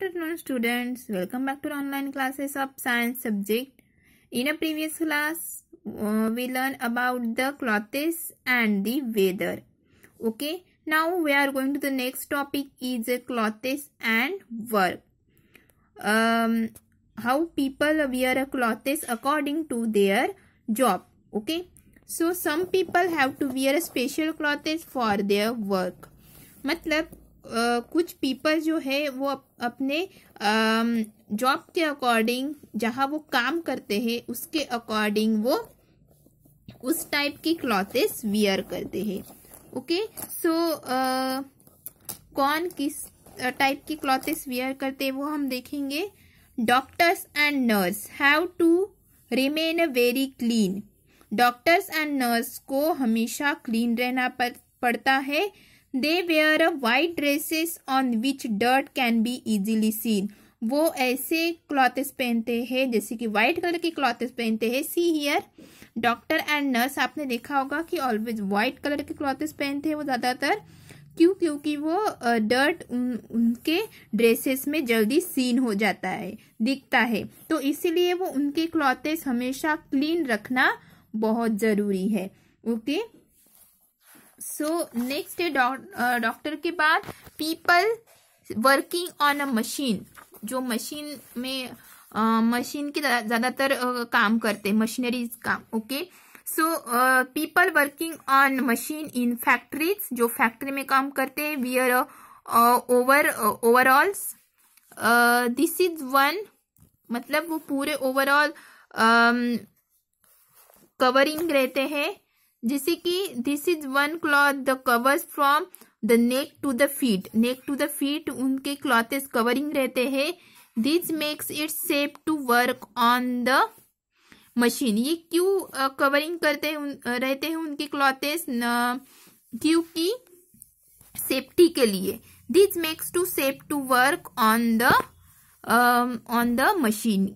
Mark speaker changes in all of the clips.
Speaker 1: afternoon students welcome back to online classes of science subject in a previous class uh, we learned about the clothes and the weather okay now we are going to the next topic is clothes and work um how people wear clothes according to their job okay so some people have to wear special clothes for their work मतलब कुछ people जो है वो up, अपने job के according जहाँ वो काम करते हैं उसके अकॉर्डिंग वो उस टाइप की क्लॉथेस वियर करते हैं ओके सो कौन किस टाइप की क्लॉथेस वियर करते हैं वो हम देखेंगे doctors and nurse have to remain very clean doctors and nurse को हमेशा क्लीन रहना पड़ता है they wear a white dresses on which dirt can be easily seen वो ऐसे क्लॉथेस पहनते हैं जैसे कि वाइट कलर के क्लॉथेस पहनते हैं see here doctor and nurse आपने देखा होगा कि ऑलवेज वाइट कलर के क्लॉथेस पहनते हैं वो ज़्यादातर क्यों क्योंकि वो डर्ट उनके ड्रेसेस में जल्दी सीन हो जाता है दिखता है तो इसीलिए वो उनके क्लॉथेस हमेशा क्लीन रखना बहुत ज़रूरी है ओके okay? सो नेक्स्ट है डॉक्टर के बाद people working on a machine जो मशीन में मशीन के ज़्यादातर काम करते हैं मशीनरीज काम okay so people working on machine in factories जो फैक्ट्री में काम करते हैं we are over overalls this is one मतलब वो पूरे ओवरऑल कवरिंग रहते हैं जैसे कि this is one cloth the covers from the neck to the feet neck to the feet उनके क्लॉथेस कवरिंग रहते हैं this makes it safe to work on the machine ये क्यों कवरिंग करते हैं रहते हैं उनके क्लॉथेस क्योंकि सेफ्टी के लिए this makes to safe to work on the on the machine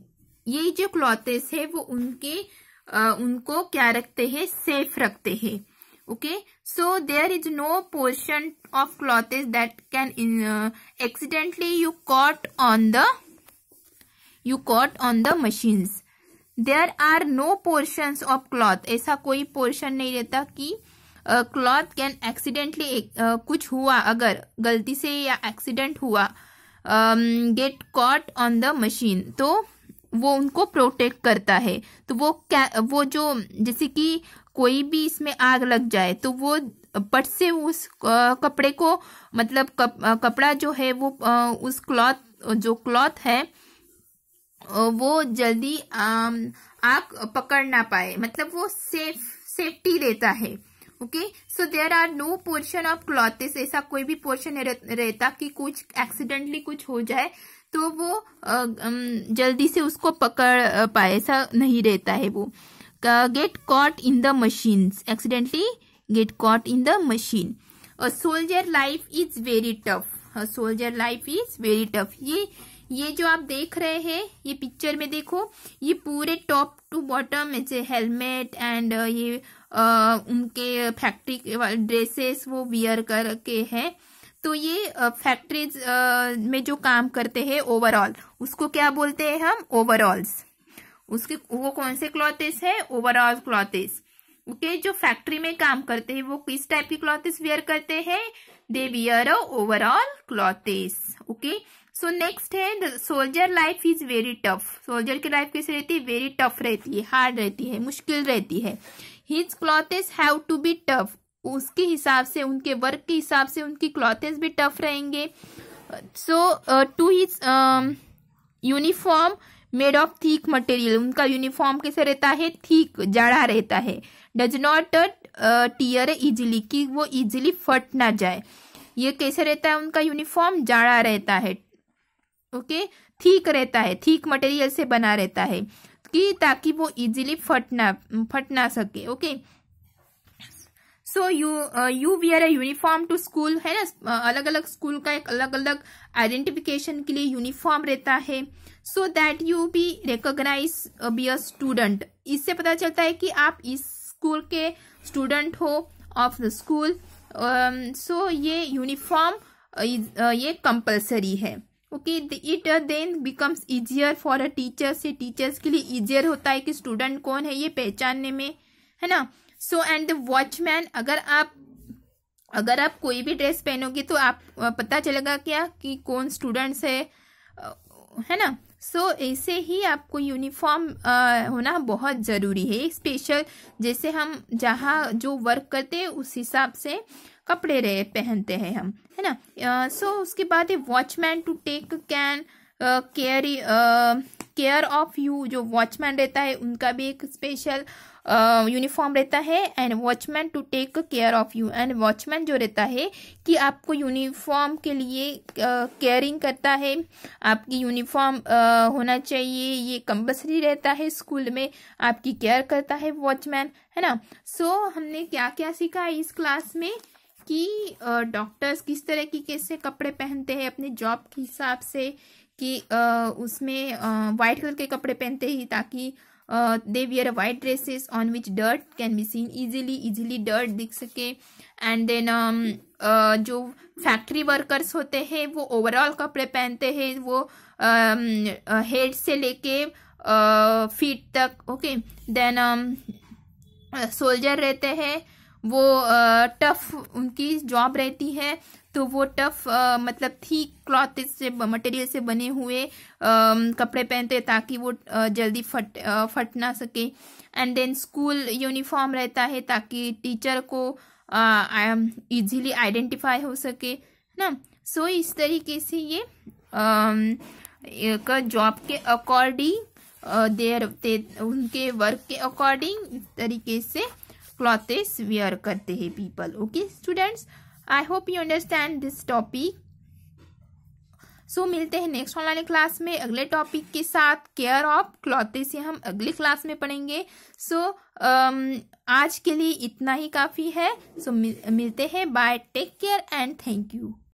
Speaker 1: ये जो क्लॉथेस है वो उनके उनको क्या रखते हैं सेफ रखते हैं okay so there is no portion of clothes that can accidentally you caught on the you caught on the machines there are no portion of cloth ऐसा कोई पोर्शन नहीं रहता कि क्लॉथ कैन एक्सीडेंटली कुछ हुआ अगर गलती से या एक्सीडेंट हुआ get caught on the machine तो वो उनको प्रोटेक्ट करता है तो वो क्या वो जो जैसे कि कोई भी इसमें आग लग जाए तो वो पट से उस कपड़े को मतलब कप, कपड़ा जो है वो उस क्लॉथ जो क्लॉथ है वो जल्दी आग पकड़ ना पाए मतलब वो सेफ सेफ्टी देता है okay so there are no portion of clothes ऐसा कोई भी पोर्शन रहता कि कुछ एक्सीडेंटली कुछ हो जाए तो वो जल्दी से उसको पकड़ पाए ऐसा नहीं रहता है वो get caught in the machine accidentally get caught in the machine soldier life is very tough soldier life is very tough ये ये जो आप देख रहे हैं ये पिक्चर में देखो ये पूरे टॉप टू बॉटम जैसे हेलमेट एंड ये आ, uh, उनके फैक्ट्री ड्रेसेस वो वियर करके है तो ये फैक्ट्रीज uh, uh, में जो काम करते हैं ओवरऑल उसको क्या बोलते हैं हम ओवरऑल्स उसके वो कौन से क्लॉथेस है ओवरऑल क्लॉथेस ओके जो फैक्ट्री में काम करते हैं वो किस टाइप की क्लॉथेस वियर करते हैं they wear overall clothes okay so next है the soldier life is very tough soldier की लाइफ कैसे रहती है वेरी टफ रहती है हार्ड रहती है मुश्किल रहती है his clothes have to be tough उसके हिसाब से उनके वर्क के हिसाब से उनकी क्लॉथेस भी टफ रहेंगे so to his uniform made of thick material उनका यूनिफॉर्म कैसे रहता है थीक जाड़ा रहता है डज नॉट टीयर इजिली कि वो इजिली फट ना जाए ये कैसे रहता है उनका यूनिफॉर्म जाड़ा रहता है ओके ठीक रहता है ठीक मटेरियल से बना रहता है कि ताकि वो इजीली फट ना फट ना सके okay so you you wear a uniform to school है ना अलग अलग स्कूल का एक अलग अलग आइडेंटिफिकेशन के लिए यूनिफॉर्म रहता है so that you be recognise be a student इससे पता चलता है कि आप इस स्कूल के स्टूडेंट हो ऑफ द स्कूल सो ये यूनिफॉर्म uh, uh, ये कंपल्सरी है okay it then becomes easier for a teacher से टीचर्स के लिए ईजियर होता है कि स्टूडेंट कौन है ये पहचानने में है ना सो एंड द वॉचमैन अगर आप अगर आप कोई भी ड्रेस पहनोगे तो आप पता चलेगा क्या कि कौन स्टूडेंट्स है है ना सो so, ऐसे ही आपको यूनिफॉर्म होना बहुत ज़रूरी है स्पेशल जैसे हम जहाँ जो वर्क करते हैं उस हिसाब से कपड़े रहे पहनते हैं हम है ना सो uh, so, उसके बाद है watchman to take can care care of you जो वॉचमैन रहता है उनका भी एक स्पेशल यूनिफॉर्म रहता है and watchman to take care of you and watchman जो रहता है कि आपको यूनिफॉर्म के लिए केयरिंग uh, करता है आपकी यूनिफॉर्म uh, होना चाहिए ये कंपल्सरी रहता है स्कूल में आपकी केयर करता है वॉचमैन है ना सो so, हमने क्या क्या सीखा इस क्लास में कि डॉक्टर्स किस तरह की कैसे कपड़े पहनते हैं अपने जॉब के हिसाब से कि उसमें वाइट कलर के कपड़े पहनते ही ताकि uh, they wear white dresses on which dirt can be seen easily easily dirt दिख सके and then um, uh, जो फैक्ट्री वर्कर्स होते हैं वो ओवरऑल कपड़े पहनते हैं वो हेड um, से लेके फीट uh, तक ओके देन सोल्जर रहते हैं वो टफ उनकी जॉब रहती है तो वो टफ मतलब थीक क्लॉथ से मटेरियल से बने हुए आ, कपड़े पहनते ताकि वो जल्दी फट आ, फट ना सके एंड देन स्कूल यूनिफॉर्म रहता है ताकि टीचर को इजीली आइडेंटिफाई हो सके ना सो so, इस तरीके से ये का जॉब के अकॉर्डिंग देर उनके वर्क के अकॉर्डिंग तरीके से क्लॉथेस वेयर करते हैं people okay students I hope you understand this topic so मिलते हैं नेक्स्ट ऑनलाइन क्लास में अगले टॉपिक के साथ केयर ऑफ क्लॉथेस ये हम अगली क्लास में पढ़ेंगे सो so, um, आज के लिए इतना ही काफ़ी है सो so, मिल, मिलते हैं bye take care and thank you